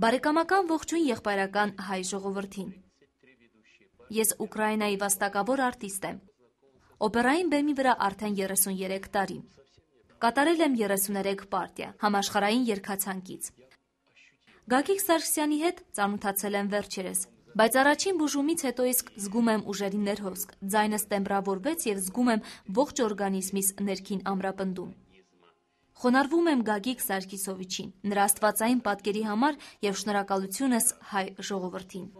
բարեկամական ողջույն եղբայրական հայ ժողովրդին։ Ես Ուկրաինայի վաստակավոր արտիստ եմ։ Օպերային բեմի վրա արդեն 33 տարի։ Կատարել եմ 33 պարտիա համաշխարային երկացանկից։ Գագիկ Սարգսյանի հետ ծանոթացել եմ վերջերս, բայց առաջին բուժումից հետո իսկ զգում եմ ուժերի ներհոսք։ Ձայնս տեմբրավորվեց եւ զգում եմ ողջ օրգանիզմիս ներքին ամրապնդում։ Խոնարվում եմ Գագիկ Սարգիսովիչին, նրա աստվածային պատկերի համար եւ շնորհակալությունս հայ ժողովրդին։